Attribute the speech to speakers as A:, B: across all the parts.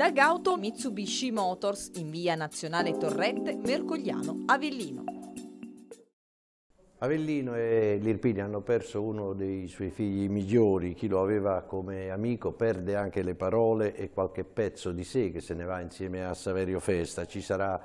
A: da Gauto Mitsubishi Motors in via Nazionale Torrente Mercogliano, Avellino. Avellino e l'Irpini hanno perso uno dei suoi figli migliori, chi lo aveva come amico perde anche le parole e qualche pezzo di sé che se ne va insieme a Saverio Festa. Ci sarà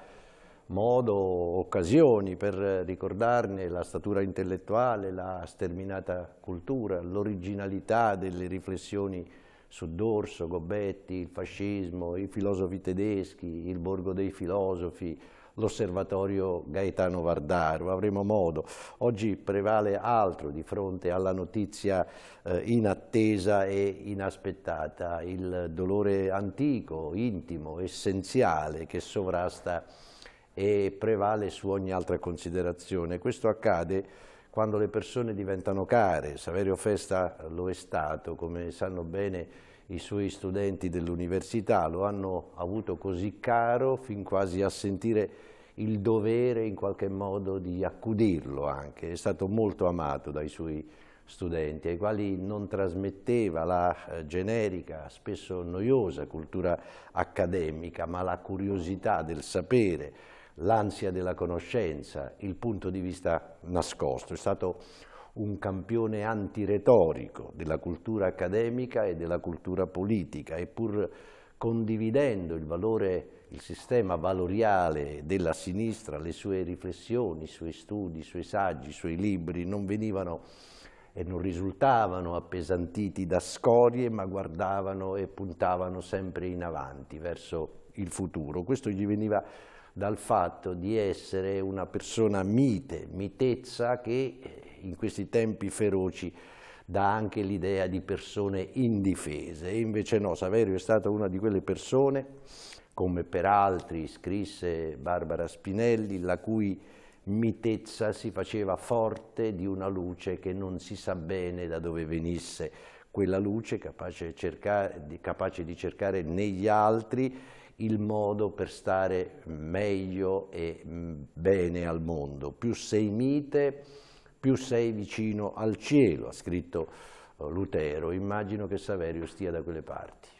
A: modo, occasioni per ricordarne la statura intellettuale, la sterminata cultura, l'originalità delle riflessioni su Dorso, Gobetti, il fascismo, i filosofi tedeschi, il borgo dei filosofi, l'osservatorio Gaetano Vardaro, avremo modo. Oggi prevale altro di fronte alla notizia eh, inattesa e inaspettata, il dolore antico, intimo, essenziale che sovrasta e prevale su ogni altra considerazione. Questo accade quando le persone diventano care. Saverio Festa lo è stato, come sanno bene i suoi studenti dell'università, lo hanno avuto così caro fin quasi a sentire il dovere in qualche modo di accudirlo anche. È stato molto amato dai suoi studenti, ai quali non trasmetteva la eh, generica, spesso noiosa cultura accademica, ma la curiosità del sapere, l'ansia della conoscenza, il punto di vista nascosto. È stato un campione antiretorico della cultura accademica e della cultura politica eppur condividendo il valore, il sistema valoriale della sinistra, le sue riflessioni, i suoi studi, i suoi saggi, i suoi libri, non venivano e non risultavano appesantiti da scorie, ma guardavano e puntavano sempre in avanti, verso il futuro. Questo gli veniva dal fatto di essere una persona mite, mitezza che eh, in questi tempi feroci dà anche l'idea di persone indifese. E invece no, Saverio è stata una di quelle persone, come per altri scrisse Barbara Spinelli, la cui mitezza si faceva forte di una luce che non si sa bene da dove venisse, quella luce capace, cercare, capace di cercare negli altri il modo per stare meglio e mm, bene al mondo. Più sei mite, più sei vicino al cielo, ha scritto eh, Lutero. Immagino che Saverio stia da quelle parti.